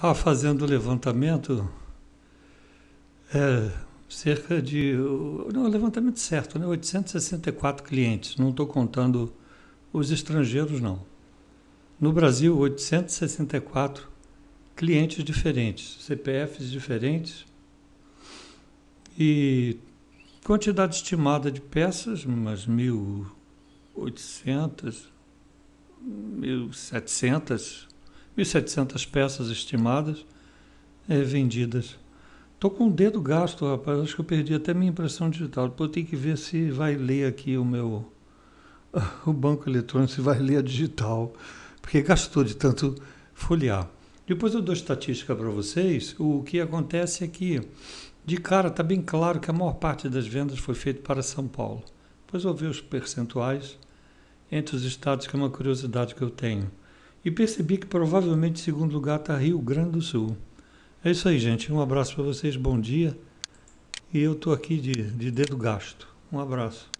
Estava fazendo o levantamento, é, cerca de. Não, levantamento certo, né? 864 clientes, não estou contando os estrangeiros, não. No Brasil, 864 clientes diferentes, CPFs diferentes. E quantidade estimada de peças, umas 1.800, 1.700 1.700 peças estimadas é, vendidas. Estou com o dedo gasto, rapaz. Acho que eu perdi até minha impressão digital. Depois eu tenho que ver se vai ler aqui o meu. o banco eletrônico, se vai ler a digital. Porque gastou de tanto folhear. Depois eu dou estatística para vocês. O que acontece é que, de cara, está bem claro que a maior parte das vendas foi feita para São Paulo. Depois eu ver os percentuais entre os estados, que é uma curiosidade que eu tenho e percebi que provavelmente segundo lugar está Rio Grande do Sul. É isso aí, gente. Um abraço para vocês, bom dia. E eu estou aqui de, de dedo gasto. Um abraço.